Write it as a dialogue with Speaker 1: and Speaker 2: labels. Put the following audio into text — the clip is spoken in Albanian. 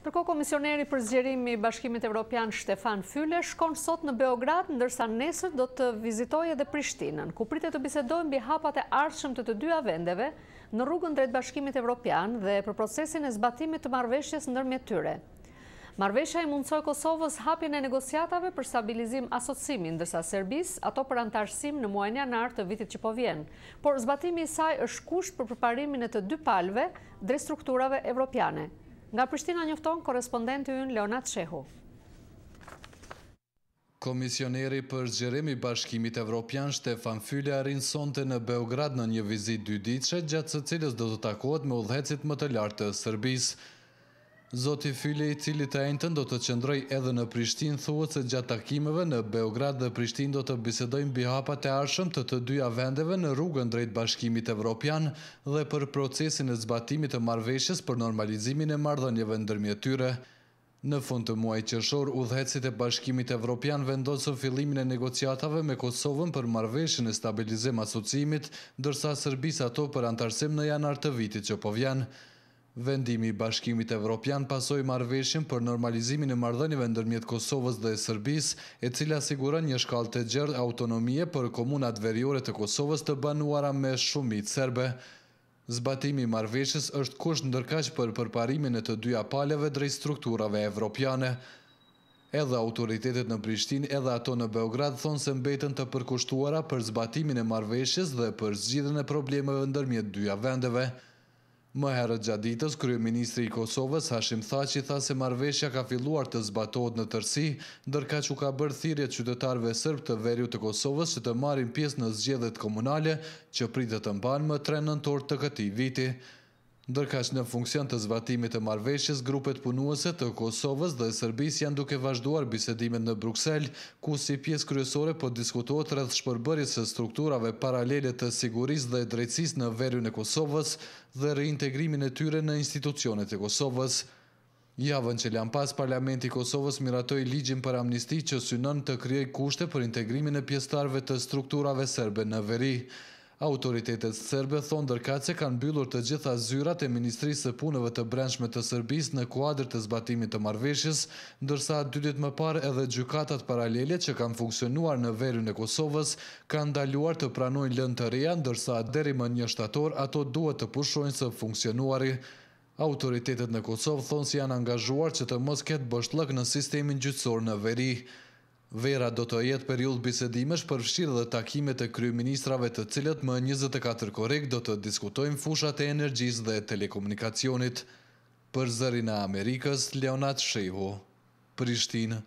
Speaker 1: Tërko komisioneri për zgjerimi Bashkimit Evropian Shtefan Fylle shkon sot në Beograd, ndërsa nesër do të vizitoj edhe Prishtinën, ku pritet të bisedojnë bi hapat e arshëm të të dyja vendeve në rrugën drejt Bashkimit Evropian dhe për procesin e zbatimit të marveshjes nërmjet tyre. Marvesha i mundsoj Kosovës hapin e negociatave për stabilizim asocimin, ndërsa Serbis ato për antarësim në muajnë janartë të vitit që po vjenë, por zbatimi i saj është kusht për përparimin e të dy palve drejt strukturave evropiane. Nga Prishtina njëfton, korespondenti unë Leonat Shehu.
Speaker 2: Komisioneri për zgjeremi bashkimit evropian Shtefan Fylja rinë sonte në Beograd në një vizit dy ditëshe, gjatë së cilës do të takohet me udhecit më të lartë të Sërbisë. Zoti Fyli i cili të ejnëtën do të qëndroj edhe në Prishtin, thua se gjatë takimeve në Beograd dhe Prishtin do të bisedojnë bihapa e arshëm të të dyja vendeve në rrugën drejt bashkimit evropian dhe për procesin e zbatimit të marveshës për normalizimin e mardhënjeve në tyre. Në fund të muaj qëshor, u dhecit e bashkimit evropian vendosën filimin e negociatave me Kosovën për marveshën e stabilizim asocimit, dërsa Sërbisa to për antarësim në janar të vitit që po Vendimi i Bashkimit Evropian pasoi marrveshën për normalizimin e marrëdhënieve ndërmjet Kosovës dhe Serbisë, e cila siguron një shkallë të gjerë autonomie për komunat veriore të Kosovës të banuara me shumicë serbe. Zbatimi i marrveshës është kusht ndërkaq për përparimin e të dyja palëve drejt strukturave evropiane. Edhe autoritetet në Prishtinë edhe ato në Beograd thonë se mbetën të përkushtuara për zbatimin e marrveshës dhe për zgjidhjen e problemeve ndërmjet dyja vendeve. Më herët gjatë ditës, Kryeministri i Kosovës Hashim Thaci tha se marveshja ka filluar të zbatohet në tërsi, ndërka që ka bërë thirje qytetarve sërb të verju të Kosovës që të marin pjesë në zgjedhet komunale që pritë të mbanë më 3 nëntor të këti viti. Ndërkaq në funksion të zbatimit të marveshjes, grupet punuese të Kosovës dhe Sërbis janë duke vazhduar bisedimet në Bruxelles, ku si pjesë kryesore për po diskutuat rrëth shpërbërjës e strukturave paralelet të siguris dhe drejtsis në verjun e Kosovës dhe reintegrimin e tyre në institucionet e Kosovës. Javën që lan pas, Parlamenti Kosovës miratoj ligjin për amnisti që synën të kryej kushte për integrimin e pjestarve të strukturave serbe në veri. Autoritetet sërbe thonë dërka se kanë byllur të gjitha zyrat e Ministrisë të punëve të brendshme të sërbis në kuadrë të zbatimit të marveshjes, ndërsa dytit më parë edhe gjukatat paralele që kanë funksionuar në verën e Kosovës, kanë daluar të pranojnë lënë të reja, ndërsa deri më një shtator ato duhet të pushojnë së funksionuari. Autoritetet në Kosovë thonë si janë angazhuar që të mos ketë bështë në sistemin gjytsor në veri. Vera do të jetë periull bisedimesh përfshirë dhe takimet e ministrave të cilët më 24 korek do të diskutojmë fushat e energjis dhe telekomunikacionit. Për zërin e Amerikës, Leonat Shehu, Prishtinë.